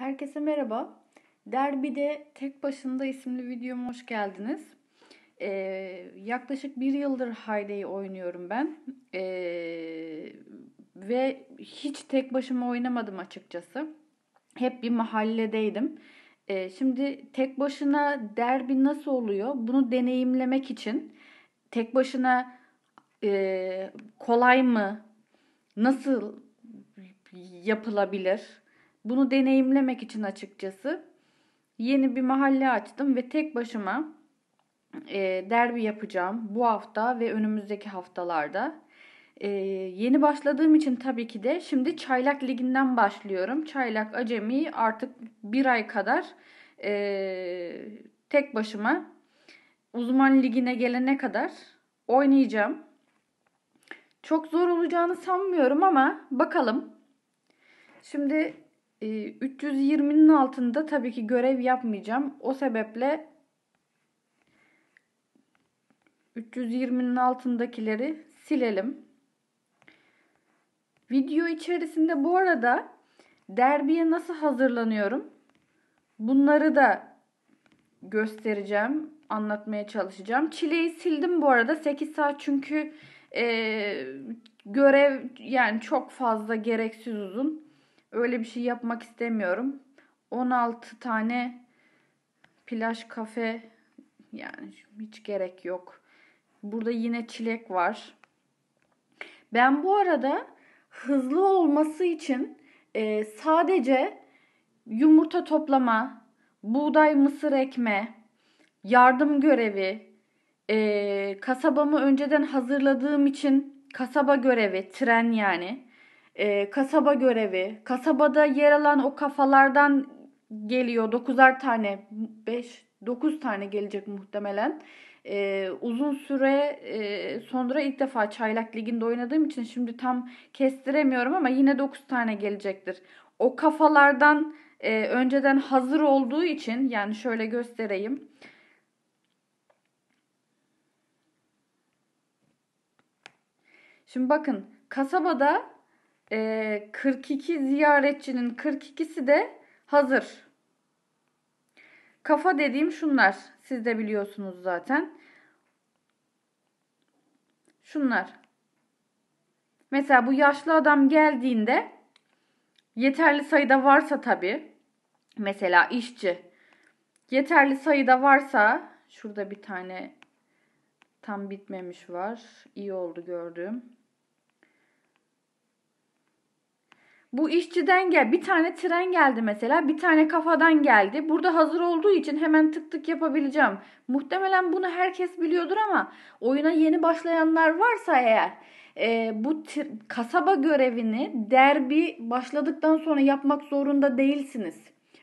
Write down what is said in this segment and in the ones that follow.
Herkese merhaba. Derbide Tek Başında isimli videoma hoş geldiniz. Ee, yaklaşık bir yıldır Hayde'yi oynuyorum ben. Ee, ve hiç tek başıma oynamadım açıkçası. Hep bir mahalledeydim. Ee, şimdi tek başına derbi nasıl oluyor? Bunu deneyimlemek için tek başına e, kolay mı? Nasıl yapılabilir? Bunu deneyimlemek için açıkçası yeni bir mahalle açtım ve tek başıma e, derbi yapacağım bu hafta ve önümüzdeki haftalarda. E, yeni başladığım için tabii ki de şimdi Çaylak Ligi'nden başlıyorum. Çaylak Acemi artık bir ay kadar e, tek başıma uzman ligine gelene kadar oynayacağım. Çok zor olacağını sanmıyorum ama bakalım. Şimdi 320'nin altında tabii ki görev yapmayacağım. O sebeple 320'nin altındakileri silelim. Video içerisinde bu arada derbiye nasıl hazırlanıyorum? Bunları da göstereceğim, anlatmaya çalışacağım. Çileyi sildim bu arada 8 saat çünkü e, görev yani çok fazla gereksiz uzun. Öyle bir şey yapmak istemiyorum. 16 tane plaj kafe yani hiç gerek yok. Burada yine çilek var. Ben bu arada hızlı olması için e, sadece yumurta toplama, buğday mısır ekme, yardım görevi, e, kasabamı önceden hazırladığım için kasaba görevi, tren yani e, kasaba görevi, kasabada yer alan o kafalardan geliyor 9'ar tane, beş dokuz tane gelecek muhtemelen. Ee, uzun süre e, sonra ilk defa Çaylak Ligi'nde oynadığım için şimdi tam kestiremiyorum ama yine dokuz tane gelecektir. O kafalardan e, önceden hazır olduğu için yani şöyle göstereyim. Şimdi bakın kasabada e, ee, 42 ziyaretçinin 42'si de hazır. Kafa dediğim şunlar. Siz de biliyorsunuz zaten. Şunlar. Mesela bu yaşlı adam geldiğinde yeterli sayıda varsa tabii. Mesela işçi. Yeterli sayıda varsa şurada bir tane tam bitmemiş var. İyi oldu gördüğüm. bu işçiden gel bir tane tren geldi mesela bir tane kafadan geldi. Burada hazır olduğu için hemen tık tık yapabileceğim. Muhtemelen bunu herkes biliyordur ama oyuna yeni başlayanlar varsa eğer e, bu kasaba görevini derbi başladıktan sonra yapmak zorunda değilsiniz.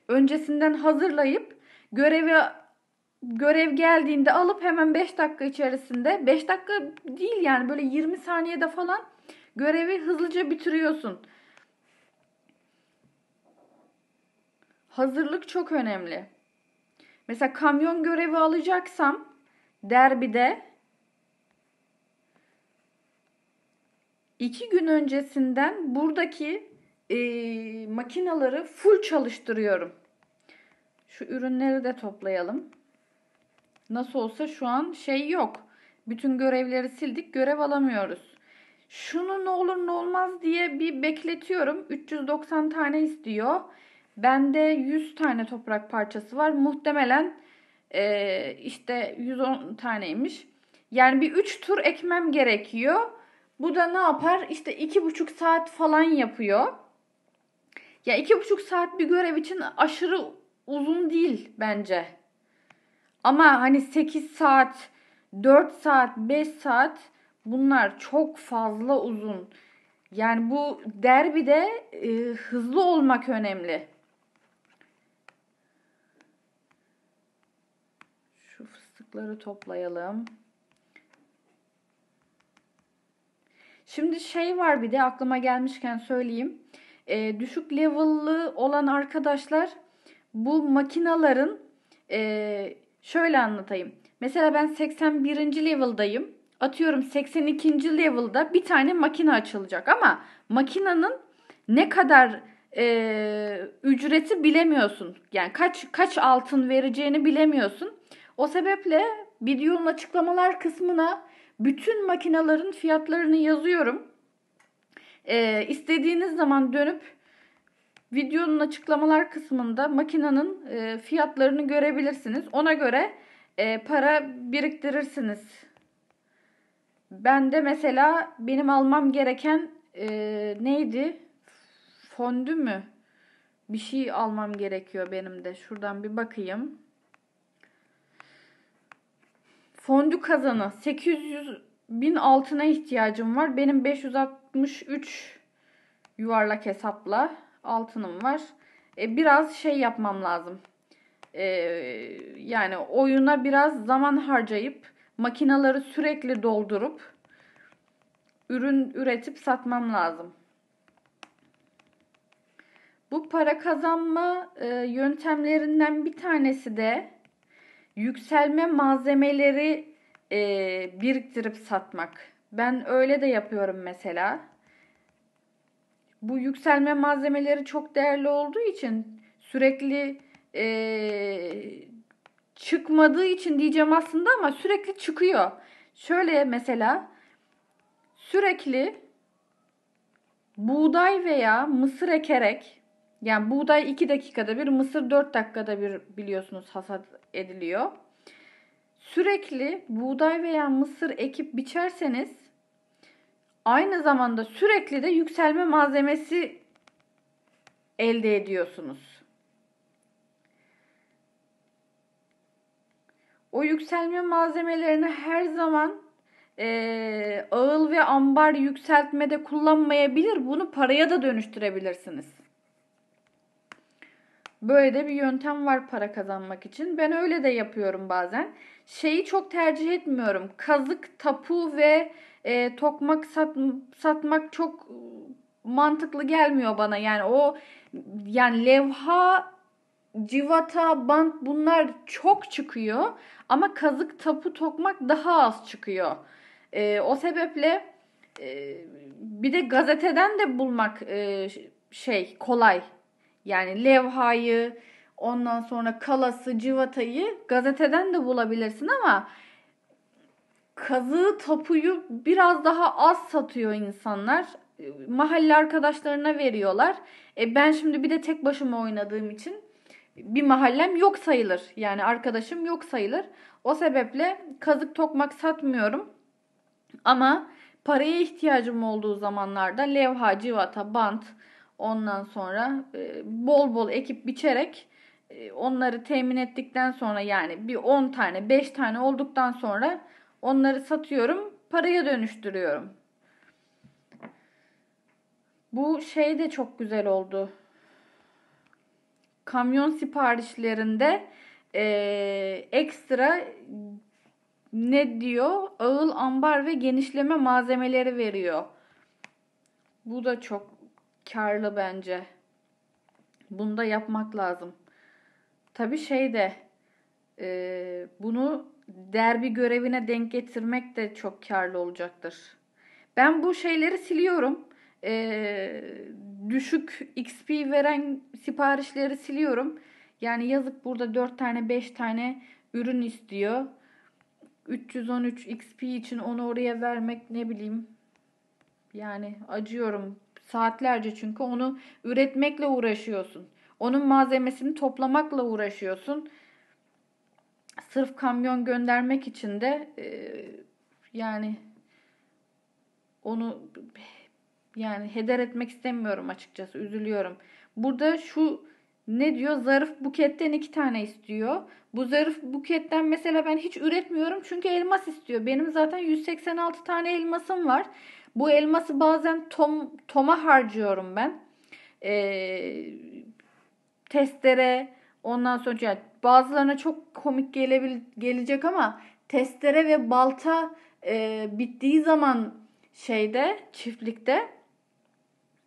Öncesinden hazırlayıp görevi görev geldiğinde alıp hemen 5 dakika içerisinde 5 dakika değil yani böyle 20 saniyede falan görevi hızlıca bitiriyorsun. hazırlık çok önemli. Mesela kamyon görevi alacaksam derbide iki gün öncesinden buradaki e, makinaları full çalıştırıyorum. Şu ürünleri de toplayalım. Nasıl olsa şu an şey yok. Bütün görevleri sildik, görev alamıyoruz. Şunu ne olur ne olmaz diye bir bekletiyorum. 390 tane istiyor. Bende 100 tane toprak parçası var. Muhtemelen e, işte 110 taneymiş. Yani bir 3 tur ekmem gerekiyor. Bu da ne yapar? İşte 2,5 saat falan yapıyor. Ya iki buçuk saat bir görev için aşırı uzun değil bence. Ama hani 8 saat, 4 saat, 5 saat bunlar çok fazla uzun. Yani bu derbide e, hızlı olmak önemli. Şıkları toplayalım. Şimdi şey var bir de aklıma gelmişken söyleyeyim. E, düşük level'lı olan arkadaşlar bu makinaların e, şöyle anlatayım. Mesela ben 81. level'dayım. Atıyorum 82. level'da bir tane makine açılacak ama makinanın ne kadar e, ücreti bilemiyorsun. Yani kaç kaç altın vereceğini bilemiyorsun. O sebeple videonun açıklamalar kısmına bütün makinelerin fiyatlarını yazıyorum. Ee, istediğiniz zaman dönüp videonun açıklamalar kısmında makinenin e, fiyatlarını görebilirsiniz. Ona göre e, para biriktirirsiniz. Ben de mesela benim almam gereken e, neydi? Fondü mü? Bir şey almam gerekiyor benim de. Şuradan bir bakayım. Fondü kazanı 800 bin altına ihtiyacım var. Benim 563 yuvarlak hesapla altınım var. E, biraz şey yapmam lazım. E, yani oyuna biraz zaman harcayıp makinaları sürekli doldurup ürün üretip satmam lazım. Bu para kazanma e, yöntemlerinden bir tanesi de yükselme malzemeleri e, biriktirip satmak. Ben öyle de yapıyorum mesela. Bu yükselme malzemeleri çok değerli olduğu için sürekli e, çıkmadığı için diyeceğim aslında ama sürekli çıkıyor. Şöyle mesela sürekli buğday veya mısır ekerek yani buğday 2 dakikada bir, mısır 4 dakikada bir biliyorsunuz hasat ediliyor. Sürekli buğday veya mısır ekip biçerseniz aynı zamanda sürekli de yükselme malzemesi elde ediyorsunuz. O yükselme malzemelerini her zaman e, ağıl ve ambar yükseltmede kullanmayabilir. Bunu paraya da dönüştürebilirsiniz. Böyle de bir yöntem var para kazanmak için. Ben öyle de yapıyorum bazen. Şeyi çok tercih etmiyorum. Kazık, tapu ve e, tokmak sat, satmak çok mantıklı gelmiyor bana. Yani o yani levha, civata, bant bunlar çok çıkıyor ama kazık, tapu, tokmak daha az çıkıyor. E, o sebeple e, bir de gazeteden de bulmak e, şey kolay yani levhayı, ondan sonra kalası, civatayı gazeteden de bulabilirsin ama kazığı tapuyu biraz daha az satıyor insanlar. Mahalle arkadaşlarına veriyorlar. E ben şimdi bir de tek başıma oynadığım için bir mahallem yok sayılır. Yani arkadaşım yok sayılır. O sebeple kazık tokmak satmıyorum. Ama paraya ihtiyacım olduğu zamanlarda levha, civata, bant, Ondan sonra e, bol bol ekip biçerek e, onları temin ettikten sonra yani bir 10 tane 5 tane olduktan sonra onları satıyorum paraya dönüştürüyorum. Bu şey de çok güzel oldu. Kamyon siparişlerinde e, ekstra ne diyor? Ağıl, ambar ve genişleme malzemeleri veriyor. Bu da çok karlı bence. Bunu da yapmak lazım. Tabii şey de e, bunu derbi görevine denk getirmek de çok karlı olacaktır. Ben bu şeyleri siliyorum. E, düşük XP veren siparişleri siliyorum. Yani yazık burada 4 tane 5 tane ürün istiyor. 313 XP için onu oraya vermek ne bileyim. Yani acıyorum Saatlerce çünkü onu üretmekle uğraşıyorsun. Onun malzemesini toplamakla uğraşıyorsun. Sırf kamyon göndermek için de e, yani onu yani heder etmek istemiyorum açıkçası. Üzülüyorum. Burada şu ne diyor? Zarif buketten iki tane istiyor. Bu zarif buketten mesela ben hiç üretmiyorum çünkü elmas istiyor. Benim zaten 186 tane elmasım var. Bu elması bazen tom, toma harcıyorum ben. Ee, testere ondan sonra yani bazılarına çok komik gelebil, gelecek ama testere ve balta e, bittiği zaman şeyde çiftlikte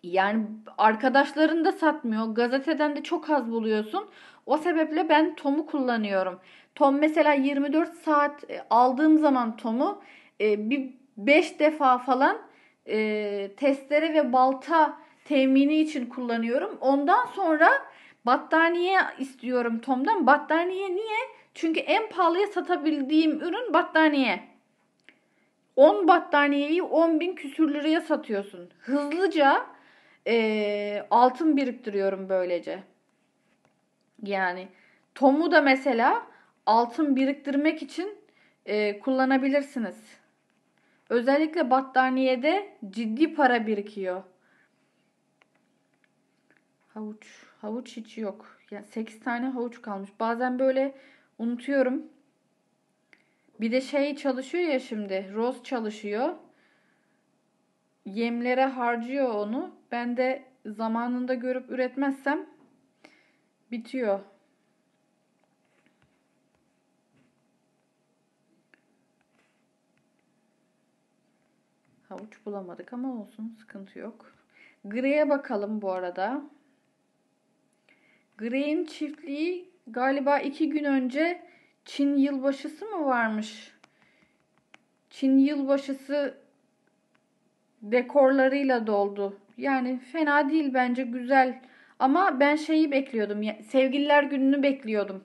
yani arkadaşların da satmıyor. Gazeteden de çok az buluyorsun. O sebeple ben Tom'u kullanıyorum. Tom mesela 24 saat e, aldığım zaman Tom'u e, bir 5 defa falan e, testere ve balta temini için kullanıyorum. Ondan sonra battaniye istiyorum Tom'dan. Battaniye niye? Çünkü en pahalıya satabildiğim ürün battaniye. 10 battaniyeyi 10 bin küsür liraya satıyorsun. Hızlıca e, altın biriktiriyorum böylece. Yani Tom'u da mesela altın biriktirmek için e, kullanabilirsiniz. Özellikle battaniyede ciddi para birikiyor. Havuç. Havuç hiç yok. Yani 8 tane havuç kalmış. Bazen böyle unutuyorum. Bir de şey çalışıyor ya şimdi. Rose çalışıyor. Yemlere harcıyor onu. Ben de zamanında görüp üretmezsem bitiyor. Havuç bulamadık ama olsun sıkıntı yok. Gri'ye bakalım bu arada. Gri'nin çiftliği galiba iki gün önce Çin yılbaşısı mı varmış? Çin yılbaşısı dekorlarıyla doldu. Yani fena değil bence güzel. Ama ben şeyi bekliyordum. Sevgililer gününü bekliyordum.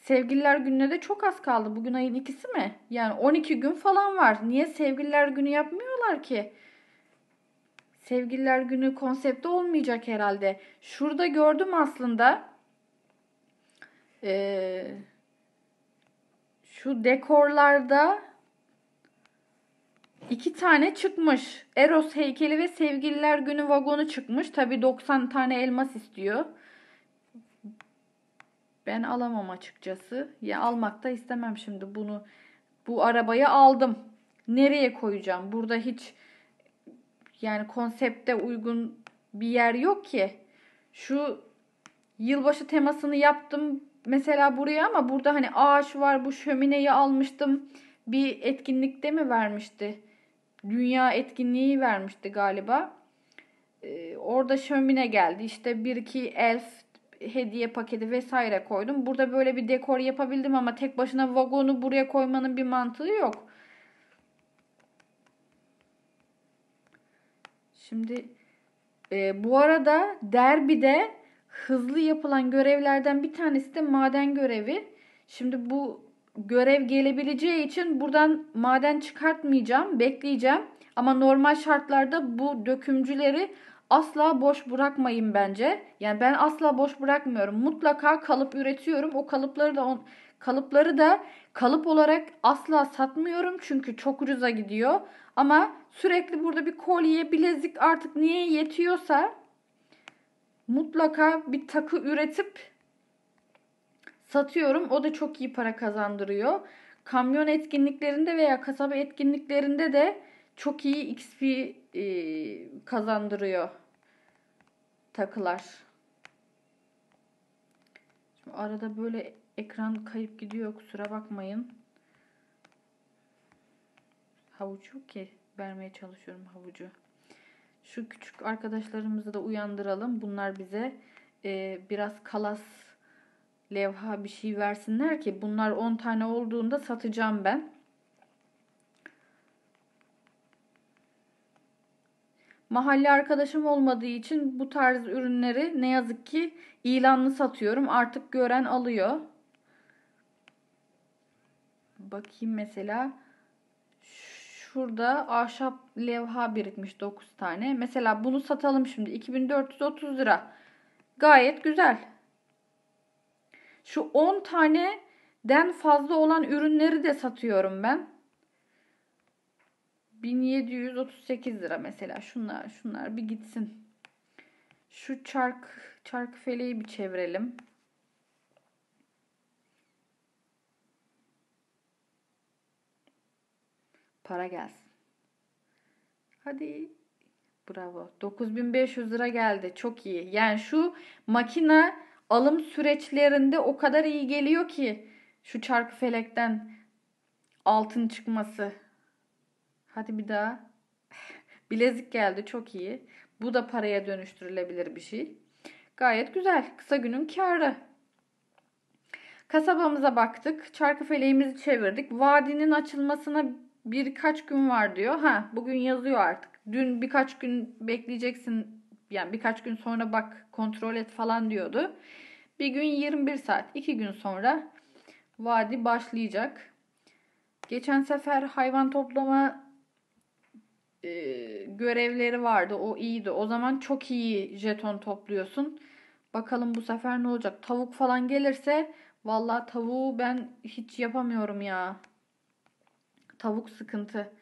Sevgililer gününe de çok az kaldı. Bugün ayın ikisi mi? Yani 12 gün falan var. Niye sevgililer günü yapmıyorlar ki? Sevgililer günü konsepti olmayacak herhalde. Şurada gördüm aslında. Ee, şu dekorlarda iki tane çıkmış. Eros heykeli ve sevgililer günü vagonu çıkmış. Tabi 90 tane elmas istiyor. Ben alamam açıkçası. Ya almak da istemem şimdi bunu. Bu arabayı aldım. Nereye koyacağım? Burada hiç yani konsepte uygun bir yer yok ki. Şu yılbaşı temasını yaptım mesela buraya ama burada hani ağaç var bu şömineyi almıştım. Bir etkinlikte mi vermişti? Dünya etkinliği vermişti galiba. Ee, orada şömine geldi. İşte bir iki elf hediye paketi vesaire koydum. Burada böyle bir dekor yapabildim ama tek başına vagonu buraya koymanın bir mantığı yok. Şimdi e, bu arada derbide hızlı yapılan görevlerden bir tanesi de maden görevi. Şimdi bu görev gelebileceği için buradan maden çıkartmayacağım, bekleyeceğim. Ama normal şartlarda bu dökümcüleri asla boş bırakmayın bence. Yani ben asla boş bırakmıyorum. Mutlaka kalıp üretiyorum. O kalıpları da on, kalıpları da kalıp olarak asla satmıyorum çünkü çok ucuza gidiyor. Ama sürekli burada bir kolye, bilezik artık niye yetiyorsa mutlaka bir takı üretip satıyorum. O da çok iyi para kazandırıyor. Kamyon etkinliklerinde veya kasaba etkinliklerinde de çok iyi XP e, kazandırıyor takılar. Şimdi arada böyle ekran kayıp gidiyor kusura bakmayın. havucu ki vermeye çalışıyorum havucu. Şu küçük arkadaşlarımızı da uyandıralım. Bunlar bize e, biraz kalas levha bir şey versinler ki bunlar 10 tane olduğunda satacağım ben. Mahalle arkadaşım olmadığı için bu tarz ürünleri ne yazık ki ilanlı satıyorum. Artık gören alıyor. Bakayım mesela şurada ahşap levha birikmiş 9 tane. Mesela bunu satalım şimdi 2430 lira. Gayet güzel. Şu 10 den fazla olan ürünleri de satıyorum ben. 1738 lira mesela şunlar şunlar bir gitsin. Şu çark çark feleği bir çevirelim. Para gelsin. Hadi. Bravo. 9500 lira geldi. Çok iyi. Yani şu makina alım süreçlerinde o kadar iyi geliyor ki şu çarkı felekten altın çıkması. Hadi bir daha. Bilezik geldi çok iyi. Bu da paraya dönüştürülebilir bir şey. Gayet güzel. Kısa günün karı. Kasabamıza baktık. Çarkı feleğimizi çevirdik. Vadinin açılmasına birkaç gün var diyor. Ha bugün yazıyor artık. Dün birkaç gün bekleyeceksin. Yani birkaç gün sonra bak kontrol et falan diyordu. Bir gün 21 saat. iki gün sonra vadi başlayacak. Geçen sefer hayvan toplama e, görevleri vardı. O iyiydi. O zaman çok iyi jeton topluyorsun. Bakalım bu sefer ne olacak? Tavuk falan gelirse valla tavuğu ben hiç yapamıyorum ya. Tavuk sıkıntı.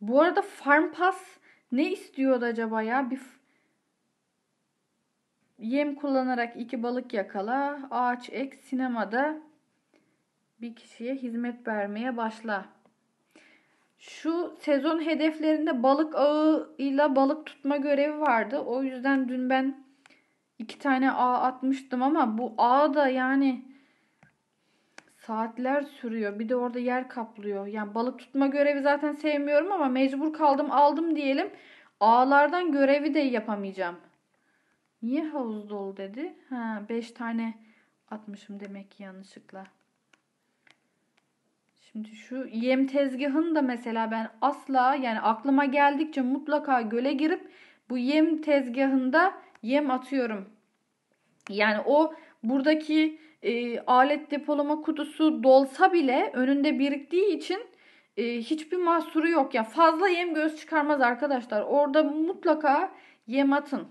Bu arada Farm Pass ne istiyordu acaba ya? Bir yem kullanarak iki balık yakala, ağaç ek, sinemada bir kişiye hizmet vermeye başla. Şu sezon hedeflerinde balık ağıyla balık tutma görevi vardı. O yüzden dün ben iki tane ağ atmıştım ama bu ağ da yani saatler sürüyor. Bir de orada yer kaplıyor. Yani balık tutma görevi zaten sevmiyorum ama mecbur kaldım aldım diyelim. Ağlardan görevi de yapamayacağım. Niye havuz dolu dedi? Ha beş tane atmışım demek ki yanlışlıkla. Şimdi şu yem tezgahını da mesela ben asla yani aklıma geldikçe mutlaka göle girip bu yem tezgahında yem atıyorum. Yani o buradaki e, alet depolama kutusu dolsa bile önünde biriktiği için e, hiçbir mahsuru yok. Yani fazla yem göz çıkarmaz arkadaşlar. Orada mutlaka yem atın.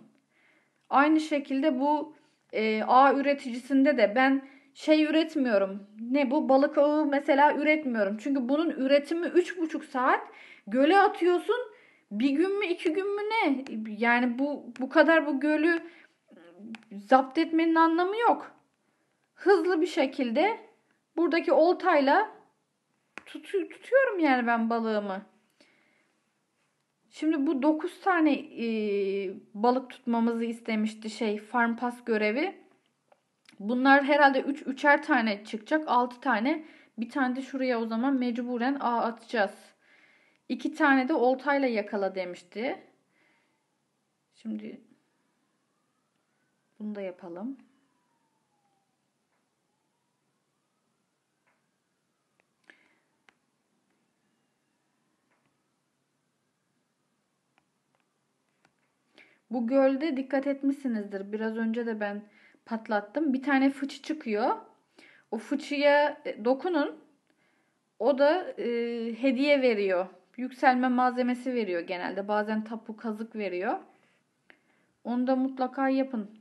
Aynı şekilde bu e, ağ üreticisinde de ben şey üretmiyorum. Ne bu balık ağı mesela üretmiyorum. Çünkü bunun üretimi 3,5 saat. Göle atıyorsun. Bir gün mü iki gün mü ne? Yani bu bu kadar bu gölü zapt etmenin anlamı yok. Hızlı bir şekilde buradaki oltayla tut, tutuyorum yani ben balığımı. Şimdi bu 9 tane e, balık tutmamızı istemişti şey farm pass görevi. Bunlar herhalde 3 üç, üçer tane çıkacak. 6 tane. Bir tane de şuraya o zaman mecburen ağ atacağız. 2 tane de oltayla yakala demişti. Şimdi bunu da yapalım. Bu gölde dikkat etmişsinizdir. Biraz önce de ben patlattım. Bir tane fıçı çıkıyor. O fıçıya e, dokunun. O da e, hediye veriyor. Yükselme malzemesi veriyor genelde. Bazen tapu kazık veriyor. Onu da mutlaka yapın.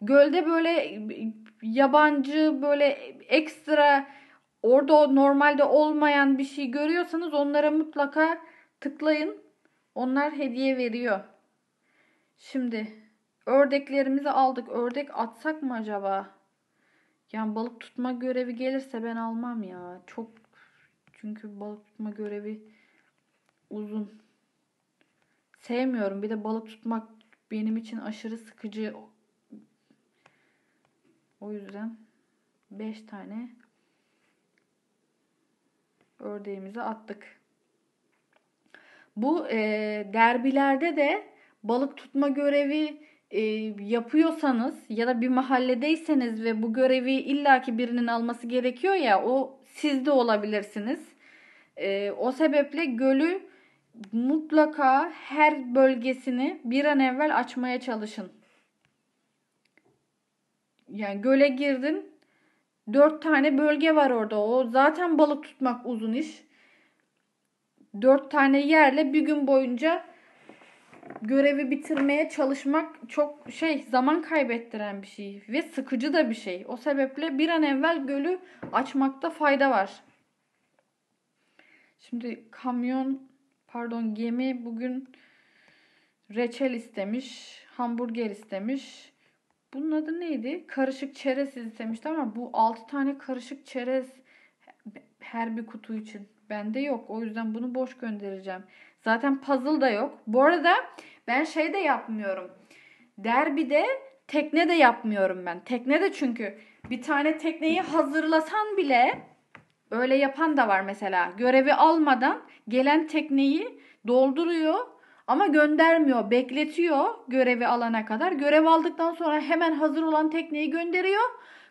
Gölde böyle e, yabancı böyle e, ekstra orada normalde olmayan bir şey görüyorsanız onlara mutlaka tıklayın. Onlar hediye veriyor. Şimdi Ördeklerimizi aldık. Ördek atsak mı acaba? Yani balık tutma görevi gelirse ben almam ya. Çok çünkü balık tutma görevi uzun. Sevmiyorum. Bir de balık tutmak benim için aşırı sıkıcı. O yüzden 5 tane ördeğimizi attık. Bu e, derbilerde de balık tutma görevi e, yapıyorsanız ya da bir mahalledeyseniz ve bu görevi illaki birinin alması gerekiyor ya o sizde olabilirsiniz. E, o sebeple gölü mutlaka her bölgesini bir an evvel açmaya çalışın. Yani göle girdin. Dört tane bölge var orada. O zaten balık tutmak uzun iş. Dört tane yerle bir gün boyunca görevi bitirmeye çalışmak çok şey zaman kaybettiren bir şey ve sıkıcı da bir şey. O sebeple bir an evvel gölü açmakta fayda var. Şimdi kamyon pardon gemi bugün reçel istemiş, hamburger istemiş. Bunun adı neydi? Karışık çerez istemişti ama bu 6 tane karışık çerez her bir kutu için. Bende yok. O yüzden bunu boş göndereceğim. Zaten puzzle da yok. Bu arada ben şey de yapmıyorum. Derbide tekne de yapmıyorum ben. Tekne de çünkü bir tane tekneyi hazırlasan bile öyle yapan da var mesela. Görevi almadan gelen tekneyi dolduruyor ama göndermiyor, bekletiyor görevi alana kadar. Görev aldıktan sonra hemen hazır olan tekneyi gönderiyor.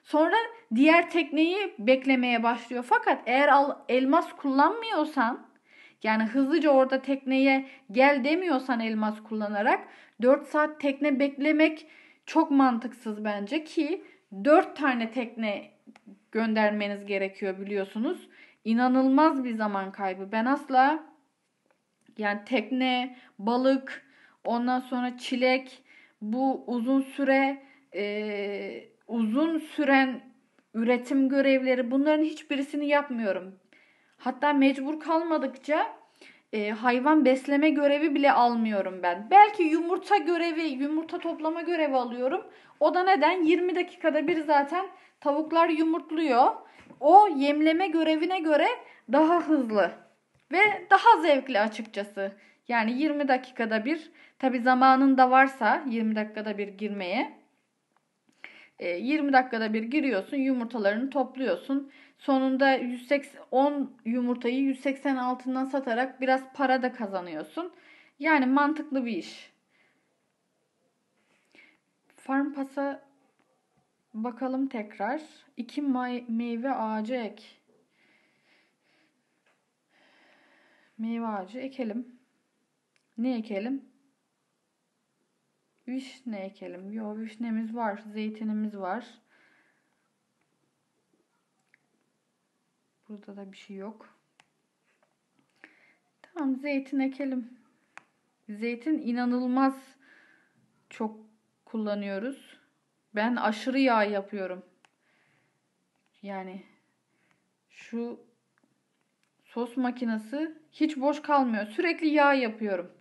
Sonra diğer tekneyi beklemeye başlıyor. Fakat eğer al elmas kullanmıyorsan yani hızlıca orada tekneye gel demiyorsan elmas kullanarak 4 saat tekne beklemek çok mantıksız bence ki 4 tane tekne göndermeniz gerekiyor biliyorsunuz. İnanılmaz bir zaman kaybı. Ben asla yani tekne, balık, ondan sonra çilek bu uzun süre e, uzun süren üretim görevleri bunların hiçbirisini yapmıyorum. Hatta mecbur kalmadıkça e, hayvan besleme görevi bile almıyorum ben. Belki yumurta görevi, yumurta toplama görevi alıyorum. O da neden? 20 dakikada bir zaten tavuklar yumurtluyor. O yemleme görevine göre daha hızlı ve daha zevkli açıkçası. Yani 20 dakikada bir tabi zamanın da varsa 20 dakikada bir girmeye 20 e, dakikada bir giriyorsun yumurtalarını topluyorsun Sonunda 180, 10 yumurtayı 180 altından satarak biraz para da kazanıyorsun. Yani mantıklı bir iş. Farm pasa bakalım tekrar. 2 meyve ağacı ek. Meyve ağacı ekelim. Ne ekelim? Vişne ekelim. Yo vişnemiz var. Zeytinimiz var. Burada da bir şey yok. Tamam zeytin ekelim. Zeytin inanılmaz çok kullanıyoruz. Ben aşırı yağ yapıyorum. Yani şu sos makinesi hiç boş kalmıyor. Sürekli yağ yapıyorum.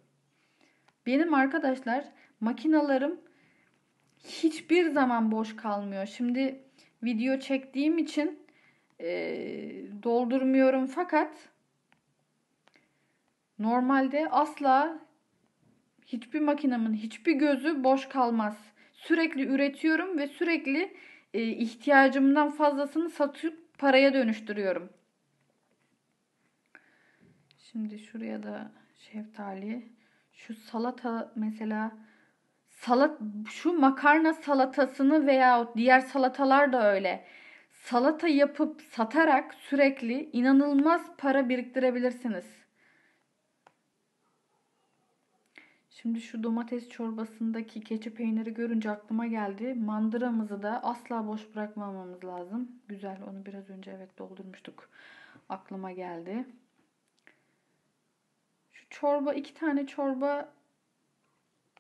Benim arkadaşlar makinalarım hiçbir zaman boş kalmıyor. Şimdi video çektiğim için e, doldurmuyorum fakat normalde asla hiçbir makinemin hiçbir gözü boş kalmaz. Sürekli üretiyorum ve sürekli e, ihtiyacımdan fazlasını satıp paraya dönüştürüyorum. Şimdi şuraya da şeftali. Şu salata mesela salat şu makarna salatasını veya diğer salatalar da öyle salata yapıp satarak sürekli inanılmaz para biriktirebilirsiniz. Şimdi şu domates çorbasındaki keçi peyniri görünce aklıma geldi. Mandıramızı da asla boş bırakmamamız lazım. Güzel onu biraz önce evet doldurmuştuk. Aklıma geldi. Şu çorba iki tane çorba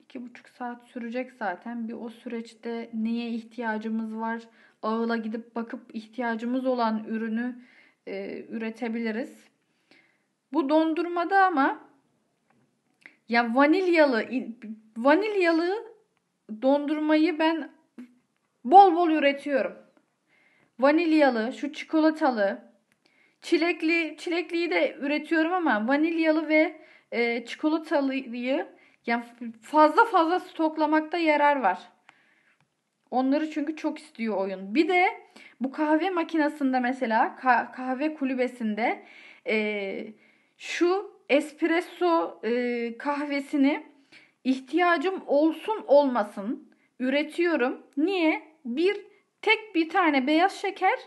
iki buçuk saat sürecek zaten. Bir o süreçte neye ihtiyacımız var ağıla gidip bakıp ihtiyacımız olan ürünü e, üretebiliriz. Bu dondurmada ama ya vanilyalı vanilyalı dondurmayı ben bol bol üretiyorum. Vanilyalı, şu çikolatalı, çilekli, çilekliyi de üretiyorum ama vanilyalı ve e, çikolatalıyı yani fazla fazla stoklamakta yarar var. Onları çünkü çok istiyor oyun. Bir de bu kahve makinesinde mesela kahve kulübesinde e, şu espresso e, kahvesini ihtiyacım olsun olmasın üretiyorum. Niye? Bir tek bir tane beyaz şeker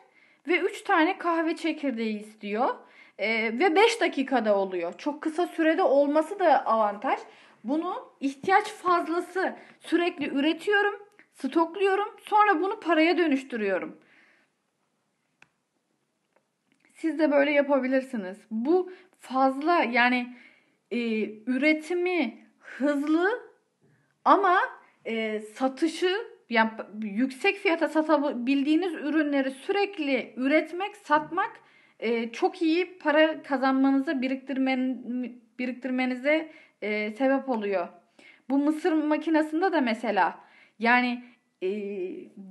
ve üç tane kahve çekirdeği istiyor. E, ve 5 dakikada oluyor. Çok kısa sürede olması da avantaj. Bunu ihtiyaç fazlası sürekli üretiyorum Stokluyorum. Sonra bunu paraya dönüştürüyorum. Siz de böyle yapabilirsiniz. Bu fazla yani e, üretimi hızlı ama e, satışı yani yüksek fiyata satabildiğiniz ürünleri sürekli üretmek, satmak e, çok iyi para kazanmanıza, biriktirmen, biriktirmenize e, sebep oluyor. Bu mısır makinesinde de mesela yani e,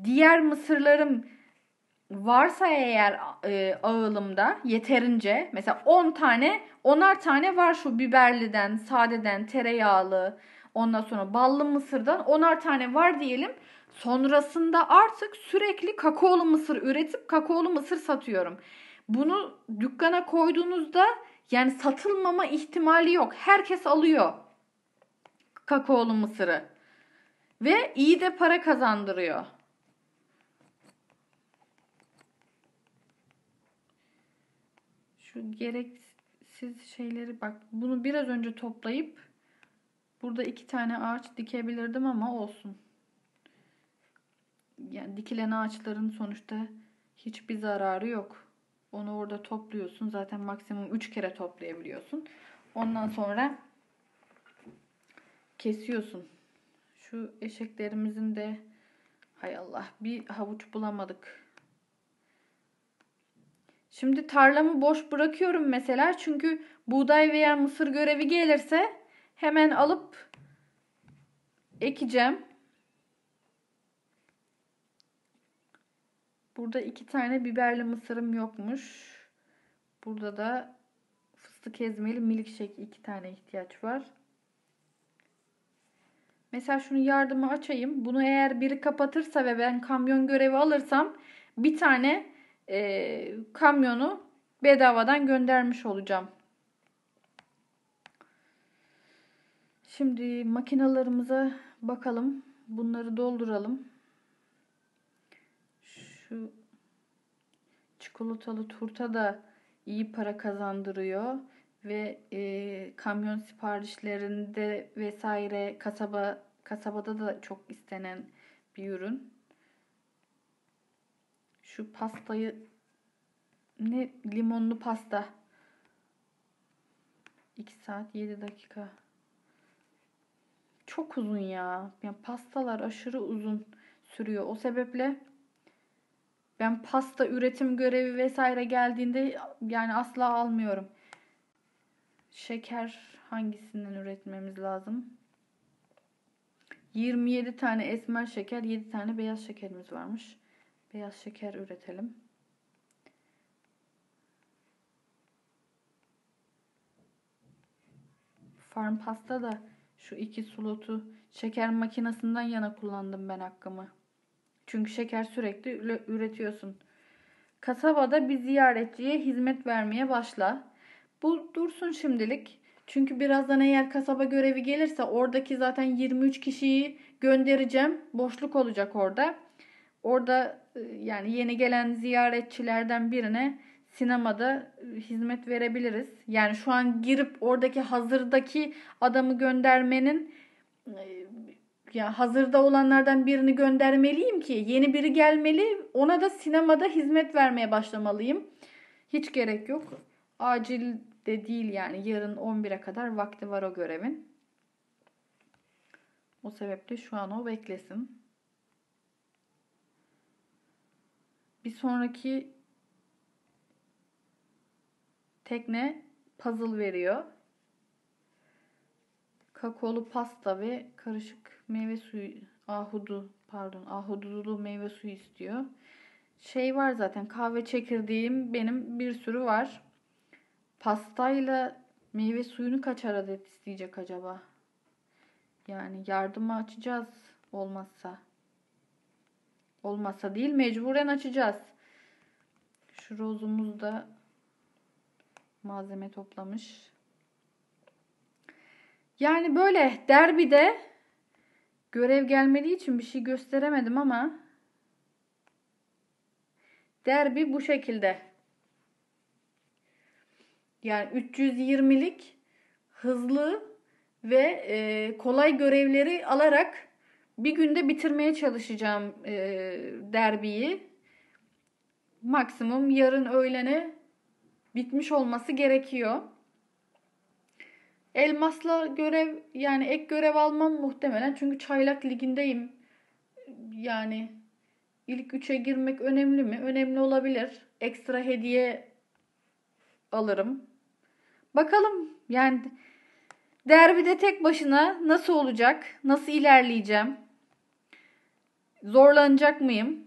diğer mısırlarım varsa eğer e, ağılımda yeterince mesela 10 tane 10'ar tane var şu biberliden, sadeden, tereyağlı ondan sonra ballı mısırdan 10'ar tane var diyelim. Sonrasında artık sürekli kakaolu mısır üretip kakaolu mısır satıyorum. Bunu dükkana koyduğunuzda yani satılmama ihtimali yok. Herkes alıyor kakaolu mısırı. Ve iyi de para kazandırıyor. Şu gereksiz şeyleri bak bunu biraz önce toplayıp burada iki tane ağaç dikebilirdim ama olsun. Yani dikilen ağaçların sonuçta hiçbir zararı yok. Onu orada topluyorsun. Zaten maksimum 3 kere toplayabiliyorsun. Ondan sonra kesiyorsun. Şu eşeklerimizin de hay Allah bir havuç bulamadık. Şimdi tarlamı boş bırakıyorum mesela çünkü buğday veya mısır görevi gelirse hemen alıp ekeceğim. Burada iki tane biberli mısırım yokmuş. Burada da fıstık ezmeli milkshake iki tane ihtiyaç var. Mesela şunu yardıma açayım. Bunu eğer biri kapatırsa ve ben kamyon görevi alırsam bir tane e, kamyonu bedavadan göndermiş olacağım. Şimdi makinalarımıza bakalım. Bunları dolduralım. Şu çikolatalı turta da iyi para kazandırıyor ve e, kamyon siparişlerinde vesaire kasaba Kasabada da çok istenen bir ürün. Şu pastayı ne limonlu pasta. 2 saat 7 dakika. Çok uzun ya. Yani pastalar aşırı uzun sürüyor. O sebeple ben pasta üretim görevi vesaire geldiğinde yani asla almıyorum. Şeker hangisinden üretmemiz lazım? 27 tane esmer şeker, 7 tane beyaz şekerimiz varmış. Beyaz şeker üretelim. Farm pasta da şu iki slotu şeker makinesinden yana kullandım ben hakkımı. Çünkü şeker sürekli üretiyorsun. Kasabada bir ziyaretçiye hizmet vermeye başla. Bu dursun şimdilik. Çünkü birazdan eğer kasaba görevi gelirse oradaki zaten 23 kişiyi göndereceğim. Boşluk olacak orada. Orada e, yani yeni gelen ziyaretçilerden birine sinemada e, hizmet verebiliriz. Yani şu an girip oradaki hazırdaki adamı göndermenin e, ya hazırda olanlardan birini göndermeliyim ki yeni biri gelmeli. Ona da sinemada hizmet vermeye başlamalıyım. Hiç gerek yok. Acil de değil yani yarın 11'e kadar vakti var o görevin. O sebeple şu an o beklesin. Bir sonraki tekne puzzle veriyor. Kakaolu pasta ve karışık meyve suyu, ahudu pardon ahududulu meyve suyu istiyor. Şey var zaten kahve çekirdeğim benim bir sürü var. Pastayla meyve suyunu kaç adet isteyecek acaba? Yani yardıma açacağız olmazsa. Olmazsa değil mecburen açacağız. Şu rozumuz da malzeme toplamış. Yani böyle derbide görev gelmediği için bir şey gösteremedim ama derbi bu şekilde. Yani 320'lik hızlı ve e, kolay görevleri alarak bir günde bitirmeye çalışacağım e, derbiyi. Maksimum yarın öğlene bitmiş olması gerekiyor. Elmas'la görev yani ek görev almam muhtemelen çünkü Çaylak Ligi'ndeyim. Yani ilk üçe girmek önemli mi? Önemli olabilir. Ekstra hediye alırım. Bakalım yani derbide tek başına nasıl olacak? Nasıl ilerleyeceğim? Zorlanacak mıyım?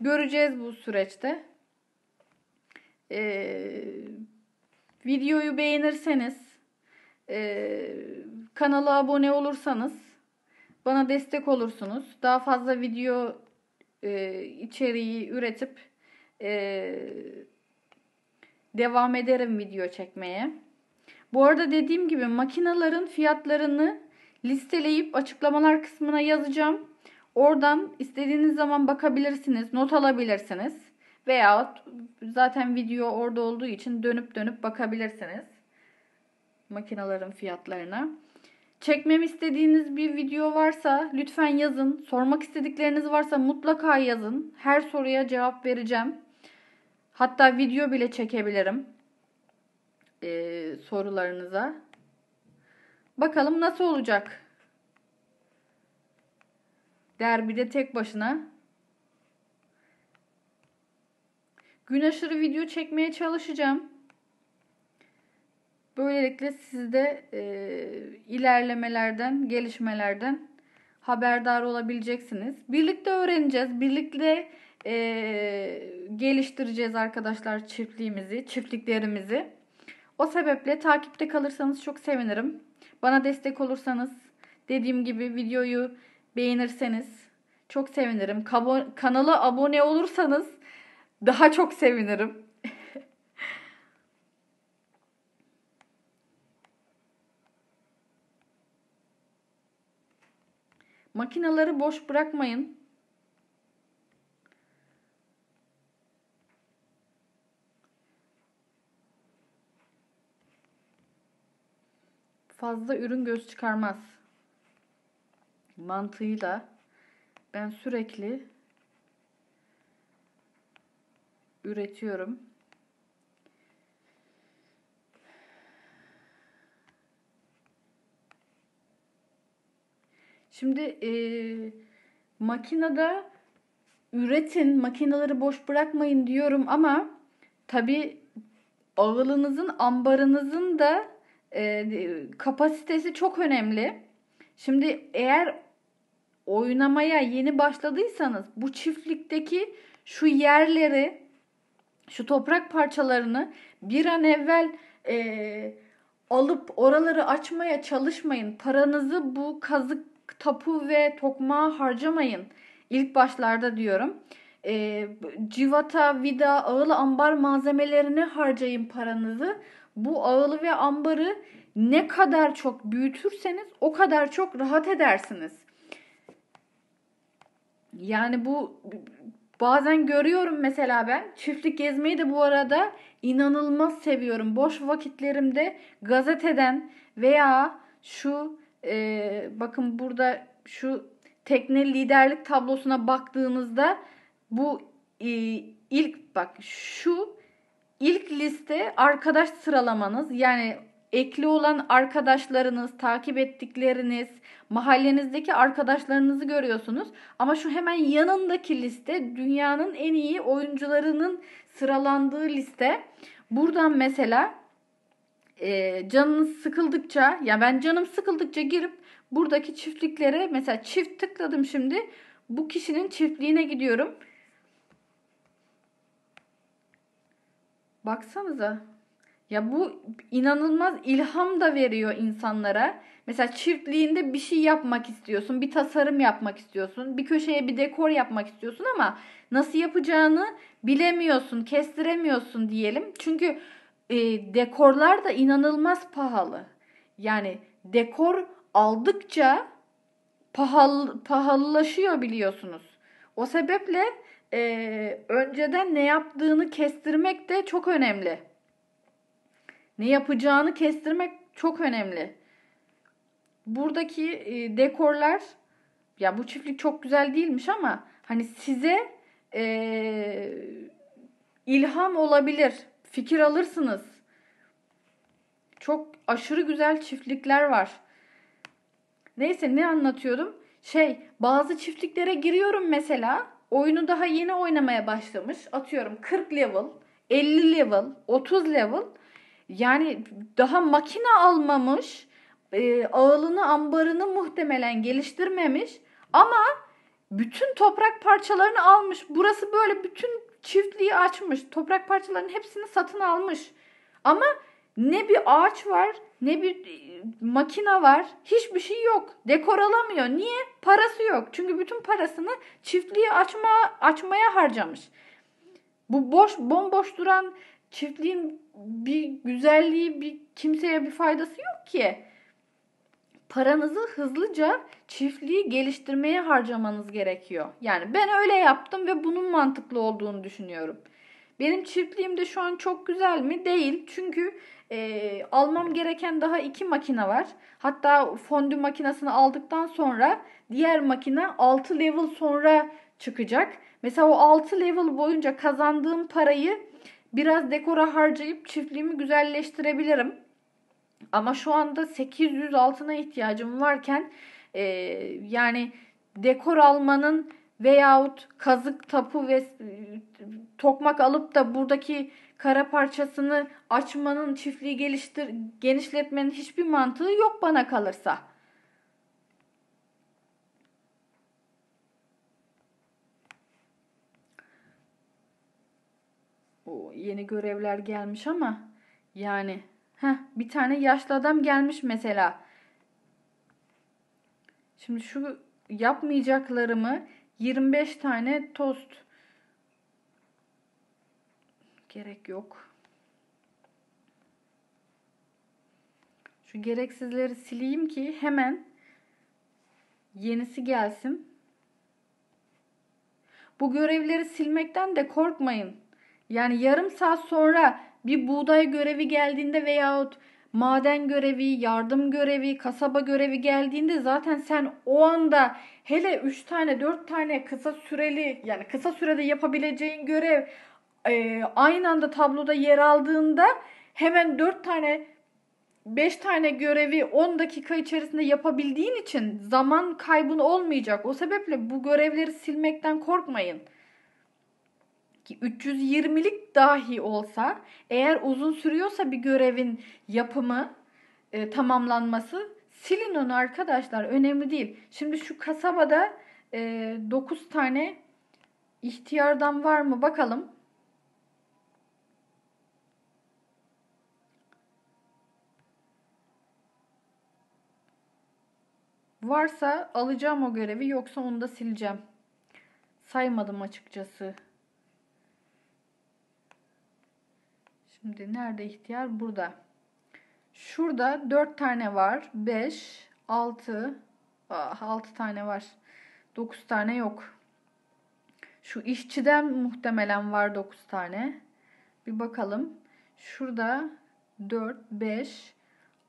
Göreceğiz bu süreçte. Ee, videoyu beğenirseniz, e, kanala abone olursanız bana destek olursunuz. Daha fazla video e, içeriği üretip e, devam ederim video çekmeye. Bu arada dediğim gibi makinaların fiyatlarını listeleyip açıklamalar kısmına yazacağım. Oradan istediğiniz zaman bakabilirsiniz, not alabilirsiniz. Veya zaten video orada olduğu için dönüp dönüp bakabilirsiniz makinaların fiyatlarına. çekmem istediğiniz bir video varsa lütfen yazın. Sormak istedikleriniz varsa mutlaka yazın. Her soruya cevap vereceğim. Hatta video bile çekebilirim e, sorularınıza. Bakalım nasıl olacak? Derbide tek başına. Gün aşırı video çekmeye çalışacağım. Böylelikle siz de e, ilerlemelerden, gelişmelerden haberdar olabileceksiniz. Birlikte öğreneceğiz. Birlikte e, geliştireceğiz arkadaşlar çiftliğimizi, çiftliklerimizi. O sebeple takipte kalırsanız çok sevinirim. Bana destek olursanız, dediğim gibi videoyu beğenirseniz çok sevinirim. Kabo- kanala abone olursanız daha çok sevinirim. Makinaları boş bırakmayın. fazla ürün göz çıkarmaz mantığıyla ben sürekli üretiyorum. Şimdi e, makinede üretin, makineleri boş bırakmayın diyorum ama tabi ağılınızın, ambarınızın da e, kapasitesi çok önemli. Şimdi eğer oynamaya yeni başladıysanız bu çiftlikteki şu yerleri, şu toprak parçalarını bir an evvel e, alıp oraları açmaya çalışmayın. Paranızı bu kazık, tapu ve tokmağa harcamayın. İlk başlarda diyorum. E, civata, vida, ağıl ambar malzemelerine harcayın paranızı bu ağılı ve ambarı ne kadar çok büyütürseniz o kadar çok rahat edersiniz. Yani bu bazen görüyorum mesela ben çiftlik gezmeyi de bu arada inanılmaz seviyorum. Boş vakitlerimde gazeteden veya şu e, bakın burada şu tekne liderlik tablosuna baktığınızda bu e, ilk bak şu İlk liste arkadaş sıralamanız yani ekli olan arkadaşlarınız, takip ettikleriniz, mahallenizdeki arkadaşlarınızı görüyorsunuz. Ama şu hemen yanındaki liste dünyanın en iyi oyuncularının sıralandığı liste. Buradan mesela e, canınız sıkıldıkça ya yani ben canım sıkıldıkça girip buradaki çiftliklere mesela çift tıkladım şimdi bu kişinin çiftliğine gidiyorum Baksanıza. Ya bu inanılmaz ilham da veriyor insanlara. Mesela çiftliğinde bir şey yapmak istiyorsun, bir tasarım yapmak istiyorsun, bir köşeye bir dekor yapmak istiyorsun ama nasıl yapacağını bilemiyorsun, kestiremiyorsun diyelim. Çünkü e, dekorlar da inanılmaz pahalı. Yani dekor aldıkça pahalı, pahalılaşıyor biliyorsunuz. O sebeple e, önceden ne yaptığını kestirmek de çok önemli. Ne yapacağını kestirmek çok önemli. Buradaki e, dekorlar ya bu çiftlik çok güzel değilmiş ama hani size e, ilham olabilir, fikir alırsınız. Çok aşırı güzel çiftlikler var. Neyse ne anlatıyorum, Şey bazı çiftliklere giriyorum mesela oyunu daha yeni oynamaya başlamış. Atıyorum 40 level, 50 level, 30 level. Yani daha makine almamış, e, ağılını, ambarını muhtemelen geliştirmemiş ama bütün toprak parçalarını almış. Burası böyle bütün çiftliği açmış. Toprak parçalarının hepsini satın almış. Ama ne bir ağaç var ne bir e, makina var. Hiçbir şey yok. Dekor alamıyor. Niye? Parası yok. Çünkü bütün parasını çiftliği açma, açmaya harcamış. Bu boş bomboş duran çiftliğin bir güzelliği bir kimseye bir faydası yok ki. Paranızı hızlıca çiftliği geliştirmeye harcamanız gerekiyor. Yani ben öyle yaptım ve bunun mantıklı olduğunu düşünüyorum. Benim çiftliğim de şu an çok güzel mi? Değil. Çünkü e, almam gereken daha iki makine var. Hatta fondü makinesini aldıktan sonra diğer makine 6 level sonra çıkacak. Mesela o 6 level boyunca kazandığım parayı biraz dekora harcayıp çiftliğimi güzelleştirebilirim. Ama şu anda 800 altına ihtiyacım varken e, yani dekor almanın veyahut kazık, tapu ve e, tokmak alıp da buradaki kara parçasını açmanın, çiftliği geliştir, genişletmenin hiçbir mantığı yok bana kalırsa. O yeni görevler gelmiş ama yani heh, bir tane yaşlı adam gelmiş mesela. Şimdi şu yapmayacaklarımı 25 tane tost gerek yok. Şu gereksizleri sileyim ki hemen yenisi gelsin. Bu görevleri silmekten de korkmayın. Yani yarım saat sonra bir buğday görevi geldiğinde veyahut maden görevi, yardım görevi, kasaba görevi geldiğinde zaten sen o anda hele 3 tane 4 tane kısa süreli yani kısa sürede yapabileceğin görev e, aynı anda tabloda yer aldığında hemen 4 tane 5 tane görevi 10 dakika içerisinde yapabildiğin için zaman kaybın olmayacak. O sebeple bu görevleri silmekten korkmayın. Ki 320'lik dahi olsa eğer uzun sürüyorsa bir görevin yapımı e, tamamlanması silin onu arkadaşlar önemli değil. Şimdi şu kasabada e, 9 tane ihtiyardan var mı bakalım. Varsa alacağım o görevi yoksa onu da sileceğim. Saymadım açıkçası. Şimdi nerede ihtiyar? Burada. Şurada 4 tane var. 5, 6, 6 tane var. 9 tane yok. Şu işçiden muhtemelen var 9 tane. Bir bakalım. Şurada 4, 5,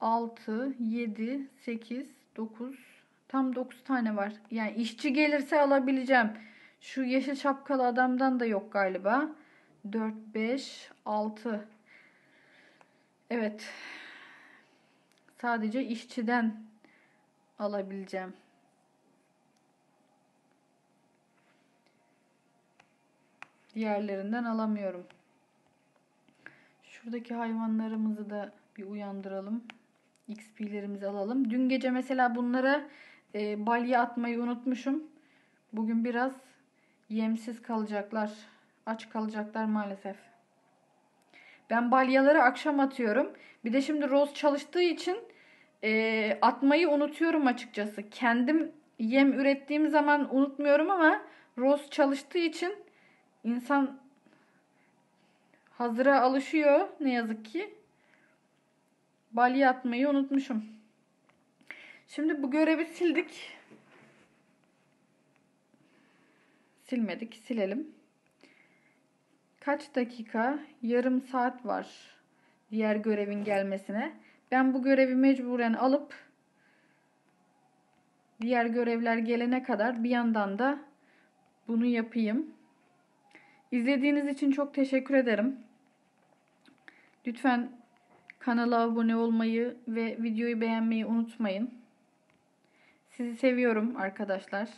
6, 7, 8, 9, Tam 9 tane var. Yani işçi gelirse alabileceğim. Şu yeşil şapkalı adamdan da yok galiba. 4, 5, 6. Evet. Sadece işçiden alabileceğim. Diğerlerinden alamıyorum. Şuradaki hayvanlarımızı da bir uyandıralım. XP'lerimizi alalım. Dün gece mesela bunlara e, balya atmayı unutmuşum. Bugün biraz yemsiz kalacaklar. Aç kalacaklar maalesef. Ben balyaları akşam atıyorum. Bir de şimdi roz çalıştığı için e, atmayı unutuyorum açıkçası. Kendim yem ürettiğim zaman unutmuyorum ama roz çalıştığı için insan hazıra alışıyor ne yazık ki. Balya atmayı unutmuşum. Şimdi bu görevi sildik. Silmedik, silelim. Kaç dakika? Yarım saat var diğer görevin gelmesine. Ben bu görevi mecburen alıp diğer görevler gelene kadar bir yandan da bunu yapayım. İzlediğiniz için çok teşekkür ederim. Lütfen kanala abone olmayı ve videoyu beğenmeyi unutmayın. Sizi seviyorum arkadaşlar.